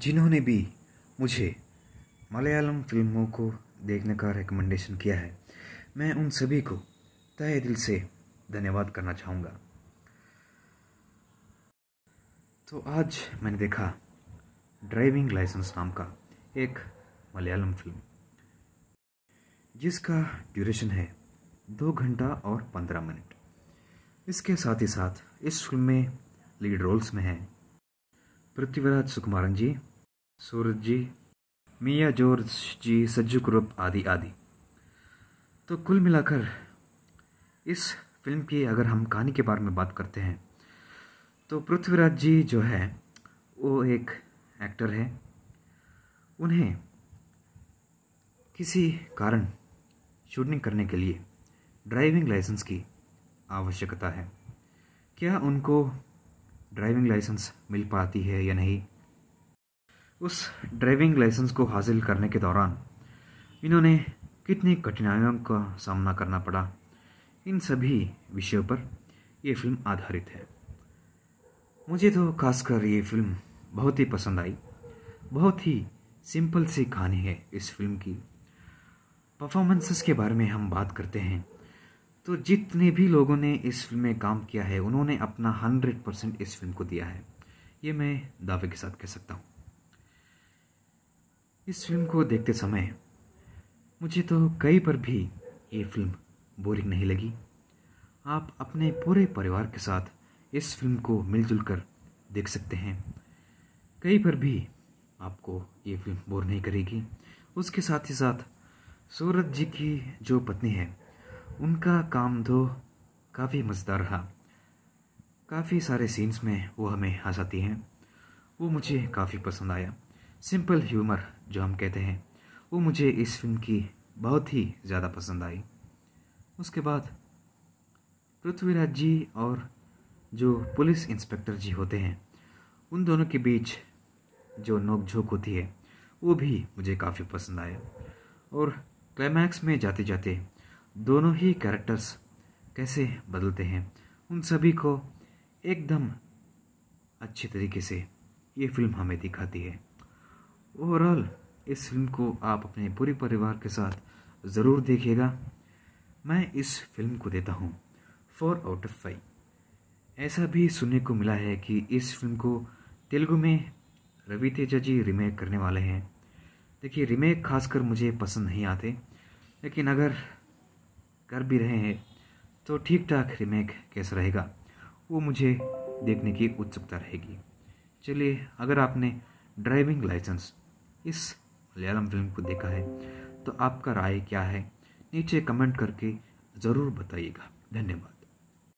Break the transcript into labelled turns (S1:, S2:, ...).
S1: जिन्होंने भी मुझे मलयालम फिल्मों को देखने का रिकमेंडेशन किया है मैं उन सभी को तय दिल से धन्यवाद करना चाहूँगा तो आज मैंने देखा ड्राइविंग लाइसेंस नाम का एक मलयालम फिल्म जिसका ड्यूरेशन है दो घंटा और पंद्रह मिनट इसके साथ ही साथ इस फिल्म में लीड रोल्स में हैं पृथ्वीराज सुकुमारन जी सूरज जी मिया जॉर्ज जी सज्जू कुरूप आदि आदि तो कुल मिलाकर इस फिल्म की अगर हम कहानी के बारे में बात करते हैं तो पृथ्वीराज जी जो है वो एक एक्टर है उन्हें किसी कारण शूटिंग करने के लिए ड्राइविंग लाइसेंस की आवश्यकता है क्या उनको ड्राइविंग लाइसेंस मिल पाती है या नहीं उस ड्राइविंग लाइसेंस को हासिल करने के दौरान इन्होंने कितनी कठिनाइयों का सामना करना पड़ा इन सभी विषयों पर ये फिल्म आधारित है मुझे तो खासकर ये फिल्म बहुत ही पसंद आई बहुत ही सिंपल सी कहानी है इस फिल्म की परफॉर्मेंसेस के बारे में हम बात करते हैं तो जितने भी लोगों ने इस फिल्म में काम किया है उन्होंने अपना हंड्रेड परसेंट इस फिल्म को दिया है ये मैं दावे के साथ कह सकता हूँ इस फिल्म को देखते समय मुझे तो कई पर भी ये फिल्म बोरिंग नहीं लगी आप अपने पूरे परिवार के साथ इस फिल्म को मिलजुल कर देख सकते हैं कहीं पर भी आपको ये फिल्म बोर नहीं करेगी उसके साथ ही साथ सूरज जी की जो पत्नी है उनका काम तो काफ़ी मज़ेदार रहा काफ़ी सारे सीन्स में वो हमें हंसाती हैं वो मुझे काफ़ी पसंद आया सिंपल ह्यूमर जो हम कहते हैं वो मुझे इस फिल्म की बहुत ही ज़्यादा पसंद आई उसके बाद पृथ्वीराज जी और जो पुलिस इंस्पेक्टर जी होते हैं उन दोनों के बीच जो नोकझोंक होती है वो भी मुझे काफ़ी पसंद आया और क्लाइमैक्स में जाते जाते दोनों ही कैरेक्टर्स कैसे बदलते हैं उन सभी को एकदम अच्छे तरीके से ये फिल्म हमें दिखाती है ओवरऑल इस फिल्म को आप अपने पूरे परिवार के साथ ज़रूर देखिएगा मैं इस फिल्म को देता हूँ फोर आउट ऑफ फाइव ऐसा भी सुनने को मिला है कि इस फिल्म को तेलुगु में रवि तेजा जी रिमेक करने वाले हैं देखिए रिमेक खासकर मुझे पसंद नहीं आते लेकिन अगर कर भी रहे हैं तो ठीक ठाक रिमेक कैसा रहेगा वो मुझे देखने की उत्सुकता रहेगी चलिए अगर आपने ड्राइविंग लाइसेंस इस मलयालम फिल्म को देखा है तो आपका राय क्या है नीचे कमेंट करके ज़रूर बताइएगा धन्यवाद